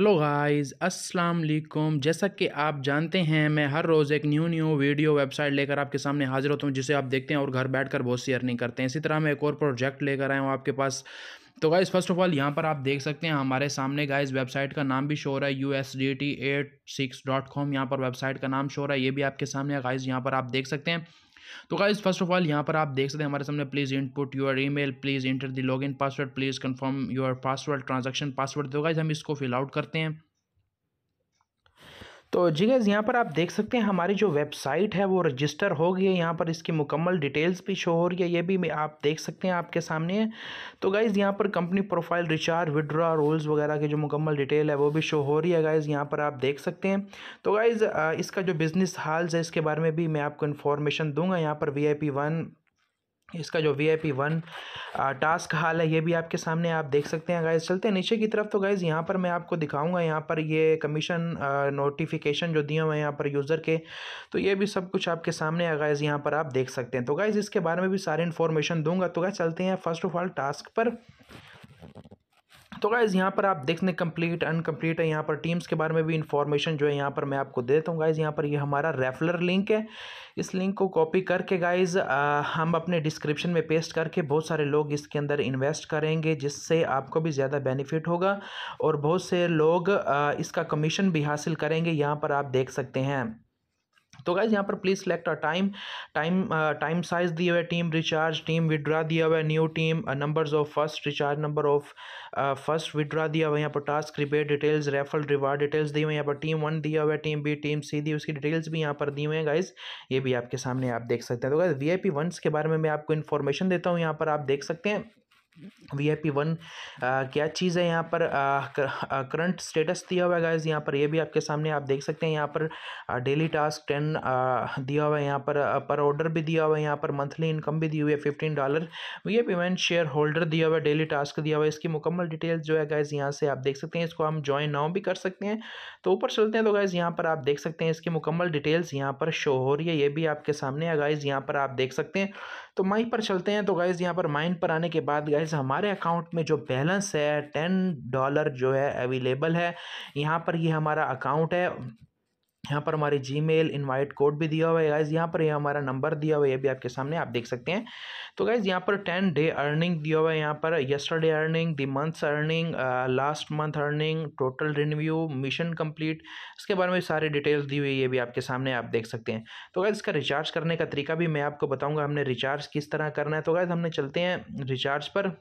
hello guys अस्सलाम वालेकुम जैसा कि आप जानते हैं मैं हर रोज़ एक न्यू न्यू वीडियो वेबसाइट लेकर आपके सामने हाजिर होता हूं जिसे आप देखते हैं और घर बैठकर बहुत सी अर्निंग करते हैं इसी तरह मैं एक और प्रोजेक्ट लेकर आया हूं आपके पास तो गाइज़ फर्स्ट ऑफ ऑल यहाँ पर आप देख सकते हैं हमारे सामने गाइज़ वेबसाइट का नाम भी शोर है U S D T eight six dot com यहाँ पर वेबसाइट का नाम शोर है ये भी आपके सामने गाइज़ यहाँ पर आप देख सकते हैं तो गाइज फर्स्ट ऑफ ऑल यहाँ पर आप देख सकते हैं हमारे सामने please input your email please enter the login password please confirm your password transaction password तो गाइज हम इसको फिल आउट करते हैं तो जी गैस यहाँ पर आप देख सकते हैं हमारी जो वेबसाइट है वो रजिस्टर हो गई है यहाँ पर इसकी मुकम्मल डिटेल्स भी शो हो रही है ये भी आप देख सकते हैं आपके सामने है तो गाइज़ यहाँ पर company profile recharge withdraw rules वगैरह की जो मुकम्मल डिटेल है वो भी शो हो रही है गाइज़ यहाँ पर आप देख सकते हैं तो गाइज़ इसका जो बिज़नेस हाल्स है इसके बारे में भी मैं आपको इन्फॉर्मेशन दूंगा यहाँ पर वी आई पी वन इसका जो V I P one task hall है ये भी आपके सामने आप देख सकते हैं गाइज चलते हैं नीचे की तरफ तो गाइज यहाँ पर मैं आपको दिखाऊंगा यहाँ पर ये कमीशन नोटिफिकेशन जो दिए हुए हैं यहाँ पर यूज़र के तो ये भी सब कुछ आपके सामने है गाइज यहाँ पर आप देख सकते हैं तो गाइज इसके बारे में भी सारी इन्फॉर्मेशन दूंगा तो गाइज चलते हैं फर्स्ट ऑफ ऑल टास्क पर तो गाइज़ यहाँ पर आप देखने कंप्लीट अनकम्प्लीट है यहाँ पर टीम्स के बारे में भी इन्फॉर्मेशन जो है यहाँ पर मैं आपको देता हूँ गाइज़ यहाँ पर ये यह हमारा रेफलर लिंक है इस लिंक को कॉपी करके गाइज़ हम अपने डिस्क्रिप्शन में पेस्ट करके बहुत सारे लोग इसके अंदर इन्वेस्ट करेंगे जिससे आपको भी ज़्यादा बेनिफिट होगा और बहुत से लोग आ, इसका कमीशन भी हासिल करेंगे यहाँ पर आप देख सकते हैं तो गाइज यहाँ पर please select a time time time size दिया हुआ है टीम रिचार्ज टीम विड्रा दिया हुआ है new team numbers of first recharge number of first withdraw दिया हुआ है यहाँ पर task repair details referral reward details दी हुई है यहाँ पर टीम वन दिया हुआ है टीम बी टीम सी दी उसकी डिटेल्स भी यहाँ पर दी हुए हैं गाइज ये भी आपके सामने आप देख सकते हैं तो guys V I P ones के बारे में मैं आपको इन्फॉर्मेशन देता हूँ यहाँ पर आप देख सकते हैं वी आई पी वन क्या चीज़ है यहाँ पर करंट स्टेटस दिया हुआ है गाइज यहाँ पर ये भी आपके सामने आप देख सकते हैं यहाँ पर डेली टास्क टेन दिया हुआ है यहाँ पर पर ऑर्डर भी दिया हुआ है यहाँ पर मंथली इनकम भी दी हुई है fifteen dollar V I P one shareholder दिया हुआ है डेली टास्क दिया हुआ है इसकी मुकम्मल डिटेल्स जो है गाइज यहाँ से आप देख सकते हैं इसको हम ज्वाइन नाउ भी कर सकते हैं तो ऊपर चलते हैं तो गाइज यहाँ पर आप देख सकते हैं इसकी मुकम्मल डिटेल्स यहाँ पर शो हो रही है ये भी आपके सामने है गाइज यहाँ पर आप देख सकते हैं तो माइन पर चलते हैं तो गाइज़ यहाँ पर माइन पर आने के बाद गाइज़ हमारे अकाउंट में जो बैलेंस है टेन डॉलर जो है अवेलेबल है यहाँ पर ये यह हमारा अकाउंट है यहाँ पर हमारे जी मेल इन्वाइट कोड भी दिया हुआ है गाइज़ यहाँ पर ये हमारा नंबर दिया हुआ है ये भी आपके सामने आप देख सकते हैं तो गाइज़ यहाँ पर टेन डे अर्निंग दिया हुआ है यहाँ पर yesterday earning the months earning last month earning total renew mission complete इसके बारे में सारी डिटेल्स दी हुई है ये भी आपके सामने आप देख सकते हैं तो गाइज़ इसका रिचार्ज करने का तरीका भी मैं आपको बताऊँगा हमने रिचार्ज किस तरह करना है तो गाइज़ हमने चलते हैं रिचार्ज पर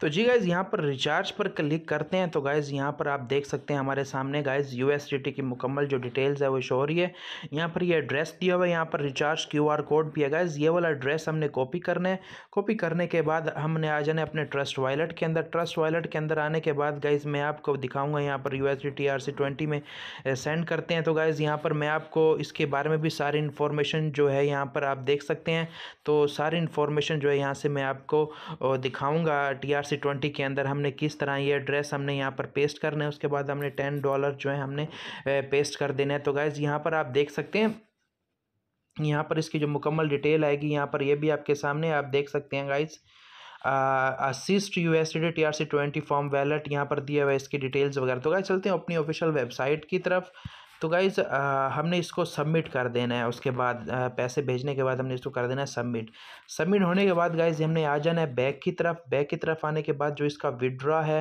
तो जी गाइज़ यहाँ पर रिचार्ज पर क्लिक करते हैं तो गाइज़ यहाँ पर आप देख सकते हैं हमारे सामने गाइज़ यू की मुकम्मल जो डिटेल्स है वो शो हो रही है यहाँ पर ये यह एड्रेस दिया हुआ है यहाँ पर रिचार्ज क्यू कोड भी है गाइज़ ये वाला एड्रेस हमने कॉपी करना है कॉपी करने के बाद हमने आ जाने अपने ट्रस्ट वॉलेट के अंदर ट्रस्ट वॉलेट के अंदर आने के बाद गाइज़ मैं आपको दिखाऊंगा यहाँ पर यू एस में सेंड eh, करते हैं तो गाइज़ यहाँ पर मैं आपको इसके बारे में भी सारी इन्फॉर्मेशन जो है यहाँ पर आप देख सकते हैं तो सारी इन्फॉर्मेशन जो है यहाँ से मैं आपको दिखाऊँगा टी सी ट्वेंटी के अंदर हमने किस तरह ये एड्रेस हमने यहाँ पर पेस्ट करना है उसके बाद हमने टेन डॉलर जो है हमने पेस्ट कर देना है तो गाइज़ यहाँ पर आप देख सकते हैं यहाँ पर इसकी जो मुकम्मल डिटेल आएगी यहाँ पर ये भी आपके सामने आप देख सकते हैं guys assist U S D T R C twenty form wallet यहाँ पर दिया हुआ है इसकी डिटेल्स वगैरह तो गाइज चलते हैं अपनी ऑफिशियल वेबसाइट की तरफ तो गाइज़ हमने इसको सबमिट कर देना है उसके बाद पैसे भेजने के बाद हमने इसको कर देना है सबमिट सबमिट होने के बाद गाइज़ हमने आ जाना है बैक की तरफ बैक की तरफ आने के बाद जो इसका विड्रा है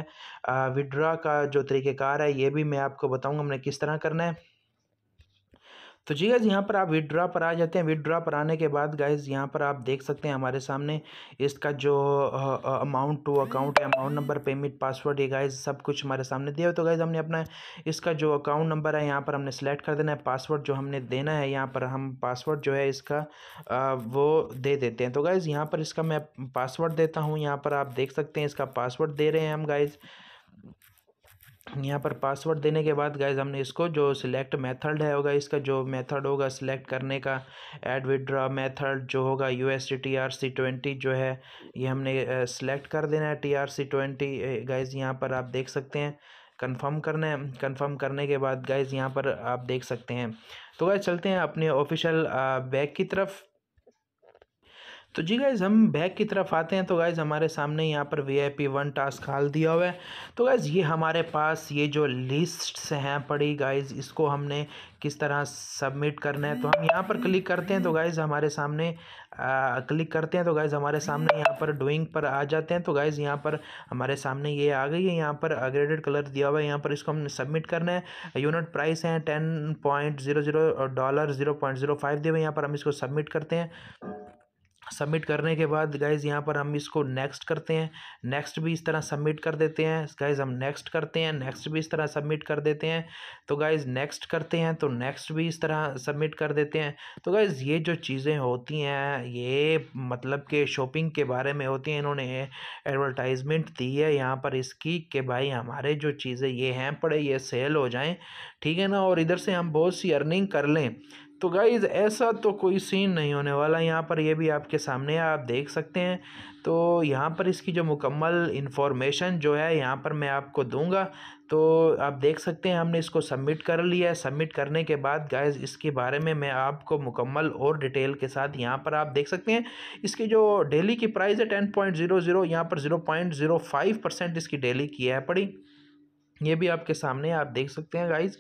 विड्रा का जो तरीक़ेकार है ये भी मैं आपको बताऊँगा हमने किस तरह करना है तो जी गाइज़ यहाँ पर आप विड्रा पर आ जाते हैं विड्रा पर आने के बाद गाइज़ यहाँ पर आप देख सकते हैं हमारे सामने इसका जो अमाउंट टू अकाउंट है अमाउंट नंबर पेमेंट पासवर्ड ये गाइज़ सब कुछ हमारे सामने दिया है तो गाइज़ हमने अपना इसका जो अकाउंट नंबर है यहाँ पर हमने सेलेक्ट कर देना है पासवर्ड जो हमने देना है यहाँ पर हम पासवर्ड जो है इसका आ, वो दे देते हैं तो गाइज़ यहाँ पर इसका मैं पासवर्ड देता हूँ यहाँ पर आप देख सकते हैं इसका पासवर्ड दे रहे हैं हम गाइज़ यहाँ पर पासवर्ड देने के बाद गाइज हमने इसको जो सिलेक्ट मेथड है होगा इसका जो मेथड होगा सिलेक्ट करने का एड विड्रा मेथड जो होगा U S T R C twenty जो है ये हमने सिलेक्ट कर देना है T R C twenty guys यहाँ पर आप देख सकते हैं कंफर्म करना है कंफर्म करने के बाद गाइज यहाँ पर आप देख सकते हैं तो गाइज चलते हैं अपने ऑफिशियल बैग की तरफ तो जी गाइज़ हम बैक की तरफ आते हैं तो गाइज़ हमारे सामने यहाँ पर V I P one task hall दिया हुआ है तो गाइज़ ये हमारे पास ये जो लिस्ट्स हैं पड़ी गाइज़ इसको हमने किस तरह सबमिट करना है तो हम यहाँ पर क्लिक करते हैं तो गाइज़ हमारे सामने आ, क्लिक करते हैं तो गाइज़ हमारे सामने यहाँ पर डोइंग पर आ जाते हैं तो गाइज़ यहाँ पर हमारे सामने ये आ गई है यहाँ पर अग्रेडेड कलर दिया हुआ है यहाँ पर इसको हमने सबमिट करना है यूनिट प्राइस है ten point zero zero dollar zero point zero five दिए हुए यहाँ पर हम इसको सबमिट करते हैं सबमिट करने के बाद गाइज़ यहाँ पर हम इसको नेक्स्ट करते हैं नेक्स्ट भी इस तरह सबमिट कर देते हैं गाइज़ हम नेक्स्ट करते हैं नेक्स्ट भी इस तरह सबमिट कर देते हैं तो गाइज़ नेक्स्ट करते हैं तो नेक्स्ट भी इस तरह सबमिट कर देते हैं तो गाइज़ ये जो चीज़ें होती हैं ये मतलब के शॉपिंग के बारे में होती हैं इन्होंने एडवर्टाइजमेंट दी है यहाँ पर इसकी कि भाई हमारे जो चीज़ें ये हैं पड़े ये सेल हो जाएँ ठीक है ना और इधर से हम बहुत सी अर्निंग कर लें तो गाइज़ ऐसा तो कोई सीन नहीं होने वाला यहाँ पर ये भी आपके सामने है आप देख सकते हैं तो यहाँ पर इसकी जो मुकम्मल इन्फॉर्मेशन जो है यहाँ पर मैं आपको दूंगा तो आप देख सकते हैं हमने इसको सबमिट कर लिया है सबमिट करने के बाद गाइस इसके बारे में मैं आपको मुकम्मल और डिटेल के साथ यहाँ पर आप देख सकते हैं इसकी जो डेली की प्राइस है टेन पॉइंट ज़ीरो ज़ीरो यहाँ पर zero point zero five percent इसकी डेली की है पड़ी ये भी आपके सामने आप देख सकते हैं गाइज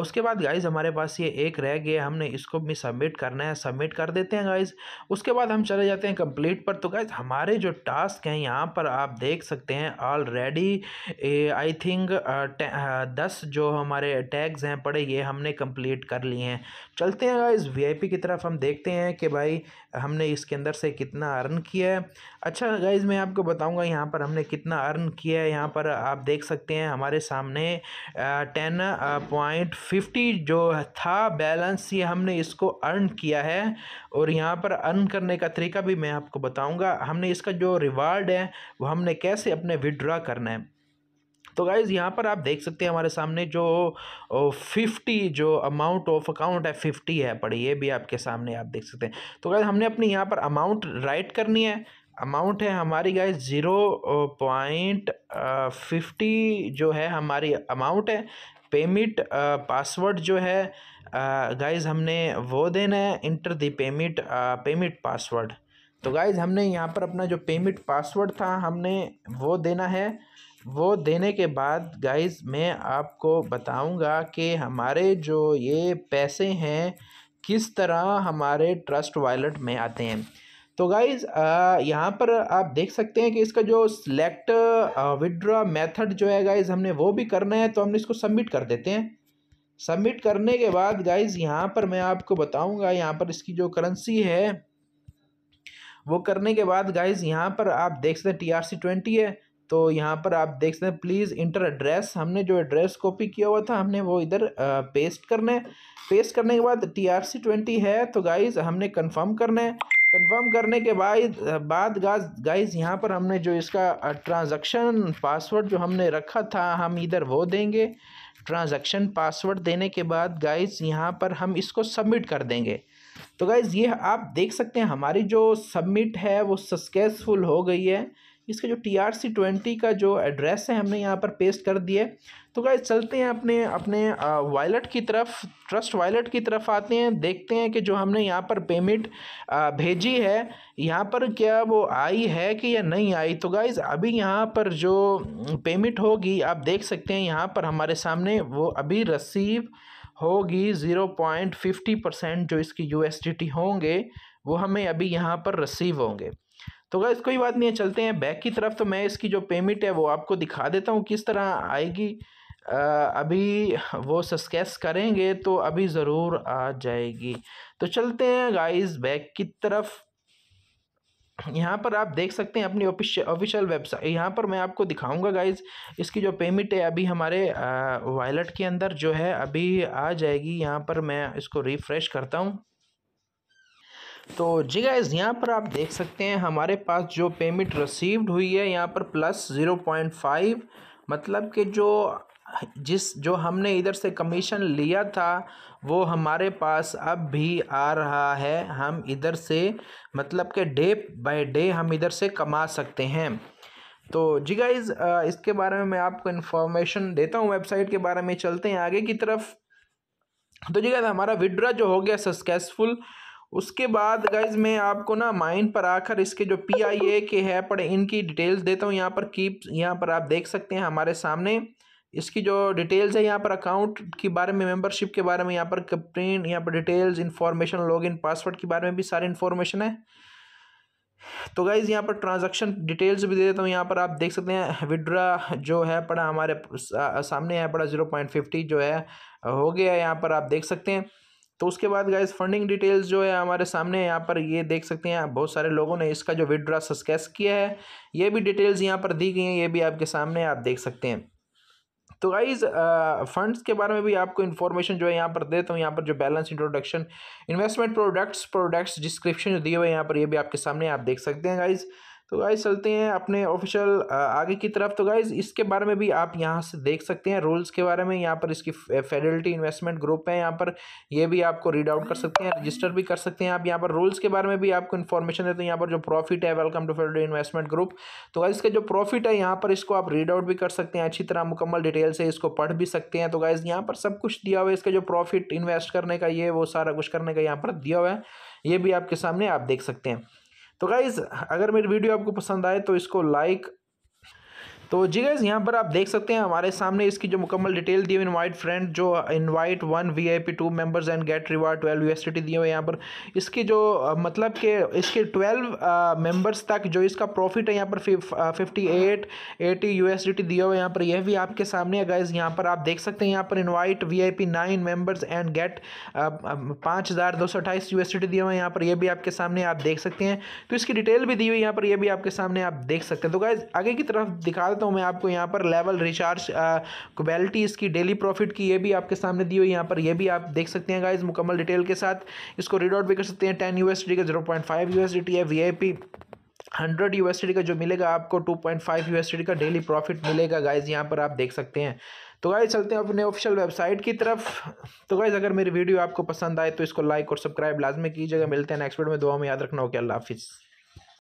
उसके बाद गाइज हमारे पास ये एक रह गया हमने इसको भी सबमिट करना है सबमिट कर देते हैं गाइज उसके बाद हम चले जाते हैं कंप्लीट पर तो गाइज हमारे जो टास्क हैं यहाँ पर आप देख सकते हैं ऑलरेडी आई थिंक दस जो हमारे टैग्स हैं पड़े ये हमने कंप्लीट कर लिए हैं चलते हैं गाइज वी की तरफ हम देखते हैं कि भाई हमने इसके अंदर से कितना अर्न किया है अच्छा गाइज मैं आपको बताऊँगा यहाँ पर हमने कितना अर्न किया है यहाँ पर आप देख सकते हैं हमारे सामने टेन पॉइंट फिफ्टी जो था बैलेंस ये हमने इसको अर्न किया है और यहाँ पर अर्न करने का तरीका भी मैं आपको बताऊँगा हमने इसका जो रिवार्ड है वो हमने कैसे अपने विड्रा करना है तो गाइज़ यहाँ पर आप देख सकते हैं हमारे सामने जो फिफ्टी जो अमाउंट ऑफ अकाउंट है फिफ्टी है पड़ी ये भी आपके सामने आप देख सकते हैं तो गाइज़ हमने अपनी यहाँ पर अमाउंट राइट करनी है अमाउंट है हमारी गाइस ज़ीरो पॉइंट फिफ्टी जो है हमारी अमाउंट है पेमेंट पासवर्ड जो है गाइस हमने वो देना है enter the payment payment password तो गाइज हमने यहाँ पर अपना जो पेमेंट पासवर्ड था हमने वो देना है वो देने के बाद गाइज मैं आपको बताऊंगा कि हमारे जो ये पैसे हैं किस तरह हमारे ट्रस्ट वॉलेट में आते हैं तो गाइज़ यहाँ पर आप देख सकते हैं कि इसका जो सिलेक्ट विड्रा मेथड जो है गाइज़ हमने वो भी करना है तो हमने इसको सबमिट कर देते हैं सबमिट करने के बाद गाइज़ यहाँ पर मैं आपको बताऊँगा यहाँ पर इसकी जो करेंसी है वो करने के बाद गाइज़ यहाँ पर आप देख सकते हैं टी आर सी ट्वेंटी है तो यहाँ पर आप देख सकते हैं प्लीज़ इंटर एड्रेस हमने जो एड्रेस कॉपी किया हुआ था हमने वो इधर पेस्ट करना है पेस्ट करने के बाद टी आर सी ट्वेंटी है तो गाइज़ हमने कंफर्म करना है कंफर्म करने के बाद बाद गाज गाइज यहाँ पर हमने जो इसका ट्रांज़ेक्शन पासवर्ड जो हमने रखा था हम इधर वो देंगे ट्रांज़ेक्शन पासवर्ड देने के बाद गाइज यहाँ पर हम इसको सबमिट कर देंगे तो गाइज़ ये आप देख सकते हैं हमारी जो सबमिट है वो सक्सेसफुल हो गई है इसका जो टी आर सी ट्वेंटी का जो एड्रेस है हमने यहाँ पर पेस्ट कर दिया तो गाइज चलते हैं अपने अपने वॉलेट की तरफ ट्रस्ट वॉलेट की तरफ आते हैं देखते हैं कि जो हमने यहाँ पर पेमेंट भेजी है यहाँ पर क्या वो आई है कि या नहीं आई तो गाइज अभी यहाँ पर जो पेमेंट होगी आप देख सकते हैं यहाँ पर हमारे सामने वो अभी रसीव होगी ज़ीरो पॉइंट फिफ्टी परसेंट जो इसकी यू होंगे वो हमें अभी यहाँ पर रसीव होंगे तो गैस कोई बात नहीं है चलते हैं बैक की तरफ तो मैं इसकी जो पेमेंट है वो आपको दिखा देता हूँ किस तरह आएगी आ, अभी वो सस्केस करेंगे तो अभी ज़रूर आ जाएगी तो चलते हैं गाइस बैक की तरफ यहाँ पर आप देख सकते हैं अपनी ऑफिशियल वेबसाइट यहाँ पर मैं आपको दिखाऊंगा गाइज इसकी जो पेमेंट है अभी हमारे वॉलेट के अंदर जो है अभी आ जाएगी यहाँ पर मैं इसको रिफ़्रेश करता हूँ तो जी गाइज यहाँ पर आप देख सकते हैं हमारे पास जो पेमेंट रिसीव्ड हुई है यहाँ पर प्लस ज़ीरो पॉइंट फाइव मतलब कि जो जिस जो हमने इधर से कमीशन लिया था वो हमारे पास अब भी आ रहा है हम इधर से मतलब कि डे बाय डे हम इधर से कमा सकते हैं तो जी गाइज इसके बारे में मैं आपको इन्फॉर्मेशन देता हूँ वेबसाइट के बारे में चलते हैं आगे की तरफ तो जी गाइज हमारा विड्रा जो हो गया सक्सेसफुल उसके बाद गाइज मैं आपको ना माइन पर आकर इसके जो पी आई ए के है पर इनकी डिटेल्स देता हूँ यहाँ पर कीप यहाँ पर आप देख सकते हैं हमारे सामने इसकी जो डिटेल्स है यहाँ पर अकाउंट के बारे में मेंबरशिप के बारे में यहाँ पर कंप्लेन यहाँ पर डिटेल्स इन्फॉर्मेशन लॉगिन पासवर्ड के बारे में भी सारी इन्फॉर्मेशन है तो गाइज़ यहाँ पर ट्रांजैक्शन डिटेल्स भी दे देता हूँ यहाँ पर आप देख सकते हैं विड्रा जो है पड़ा हमारे सामने है पड़ा ज़ीरो पॉइंट फिफ्टी जो है हो गया यहाँ पर आप देख सकते हैं तो उसके बाद गाइज फंडिंग डिटेल्स जो है हमारे सामने यहाँ पर ये देख सकते हैं बहुत सारे लोगों ने इसका जो विदड्रा सस्केस किया है ये भी डिटेल्स यहाँ पर दी गई हैं ये भी आपके सामने आप देख सकते हैं तो गाइज फंड्स के बारे में भी आपको इन्फॉर्मेशन जो है यहाँ पर देता हूँ यहाँ पर जो balance introduction investment products products description जो दिए हुए यहाँ पर ये भी आपके सामने आप देख सकते हैं गाइज़ तो गाइज चलते हैं अपने ऑफिशियल आगे की तरफ तो गाइज इसके बारे में भी आप यहाँ से देख सकते हैं रूल्स के बारे में यहाँ पर इसकी फेडरलिटी इन्वेस्टमेंट ग्रुप है यहाँ पर ये भी आपको रीड आउट कर सकते हैं रजिस्टर भी कर सकते हैं आप यहाँ पर रूल्स के बारे में भी आपको इन्फॉर्मेशन देते हैं यहाँ पर जो प्रॉफिट है welcome to federal investment group तो गाइज इसका जो प्रॉफिट है यहाँ पर इसको आप रीड आउट भी कर सकते हैं अच्छी तरह मुकम्मल डिटेल से इसको पढ़ भी सकते हैं तो गाइज यहाँ पर सब कुछ दिया हुआ है इसका जो प्रॉफिट इन्वेस्ट करने का ये वो सारा कुछ करने का यहाँ पर दिया हुआ है ये भी आपके सामने आप देख सकते हैं तो गाइज़ अगर मेरी वीडियो आपको पसंद आए तो इसको लाइक तो जी गैस यहाँ पर आप देख सकते हैं हमारे सामने इसकी जो मुकम्मल डिटेल दी हुई इनवाइट फ्रेंड जो invite one V I P two members and get reward twelve U S T दिए हुए यहाँ पर इसकी जो मतलब के इसके ट्वेल्व मेंबर्स तक जो इसका प्रॉफिट है यहाँ पर fifty eight eighty U S D T दिया हुआ यहाँ पर यह भी आपके सामने है गैस यहाँ पर आप देख सकते हैं यहाँ पर invite V I P nine members and get पाँच हज़ार दो सौ अट्ठाईस यू एस टी दिए हुए यहाँ पर यह भी आपके सामने आप देख सकते हैं तो इसकी डिटेल भी दी हुई यहाँ पर यह भी आपके सामने आप देख सकते हैं तो गैस आगे की तरफ दिखा डालता हूँ मैं आपको यहाँ पर लेवल रिचार्ज क्वालिटी इसकी डेली प्रॉफिट की ये भी आपके सामने दी हुई यहाँ पर ये भी आप देख सकते हैं गाइज मुकम्मल डिटेल के साथ इसको रीड आउट भी कर सकते हैं टेन यू एस डी का zero point five U S D T है V I P hundred U का जो मिलेगा आपको टू पॉइंट फाइव यू का डेली प्रॉफिट मिलेगा गाइज यहाँ पर आप देख सकते हैं तो गाइज चलते हैं अपने ऑफिशियल वेबसाइट की तरफ तो गाइज अगर मेरी वीडियो आपको पसंद आए तो इसको लाइक और सब्सक्राइब लाजमी कीजिएगा मिलते हैं नेक्स्ट वीडियो में दुआ में याद रखना ओके अल्लाह हाफिज़